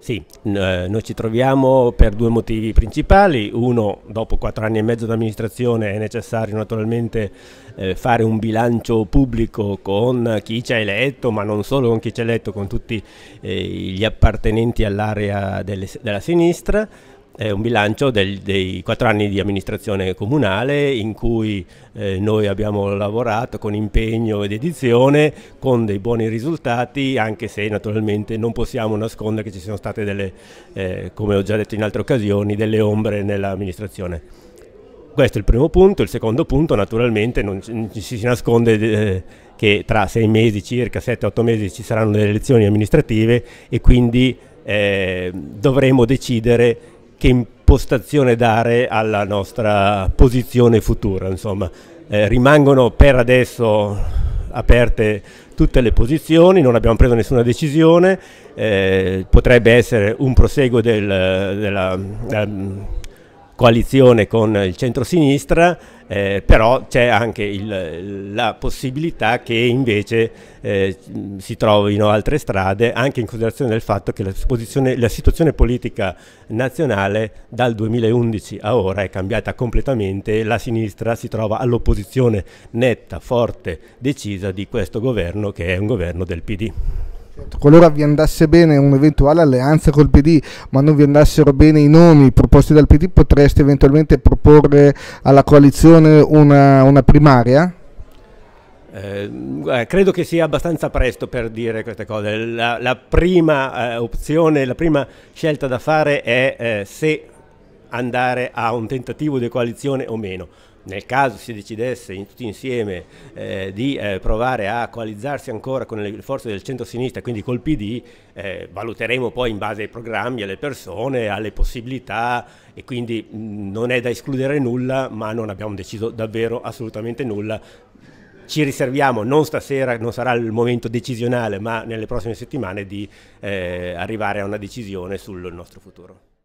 Sì, eh, noi ci troviamo per due motivi principali. Uno, dopo quattro anni e mezzo di amministrazione è necessario naturalmente eh, fare un bilancio pubblico con chi ci ha eletto, ma non solo con chi ci ha eletto, con tutti eh, gli appartenenti all'area della sinistra è un bilancio del, dei quattro anni di amministrazione comunale in cui eh, noi abbiamo lavorato con impegno ed edizione, con dei buoni risultati, anche se naturalmente non possiamo nascondere che ci sono state delle, eh, come ho già detto in altre occasioni, delle ombre nell'amministrazione. Questo è il primo punto, il secondo punto naturalmente non ci si nasconde eh, che tra sei mesi circa, 7-8 mesi ci saranno delle elezioni amministrative e quindi eh, dovremo decidere che impostazione dare alla nostra posizione futura. Insomma. Eh, rimangono per adesso aperte tutte le posizioni, non abbiamo preso nessuna decisione, eh, potrebbe essere un proseguo del, della, della ehm, coalizione con il centrosinistra, eh, però c'è anche il, la possibilità che invece eh, si trovino altre strade, anche in considerazione del fatto che la, la, situazione politica nazionale dal 2011 a ora è cambiata completamente, la sinistra si trova all'opposizione netta, forte, decisa di questo governo che è un governo del PD qualora vi andasse bene un'eventuale alleanza col PD, ma non vi andassero bene i nomi proposti dal PD, potreste eventualmente proporre alla coalizione una, una primaria? Eh, eh, credo che sia abbastanza presto per dire queste cose. La, la prima eh, opzione, la prima scelta da fare è eh, se andare a un tentativo di coalizione o meno nel caso si decidesse in, tutti insieme eh, di eh, provare a coalizzarsi ancora con le forze del centro-sinistra, quindi col PD, eh, valuteremo poi in base ai programmi, alle persone, alle possibilità e quindi mh, non è da escludere nulla, ma non abbiamo deciso davvero assolutamente nulla. Ci riserviamo, non stasera, non sarà il momento decisionale, ma nelle prossime settimane di eh, arrivare a una decisione sul nostro futuro.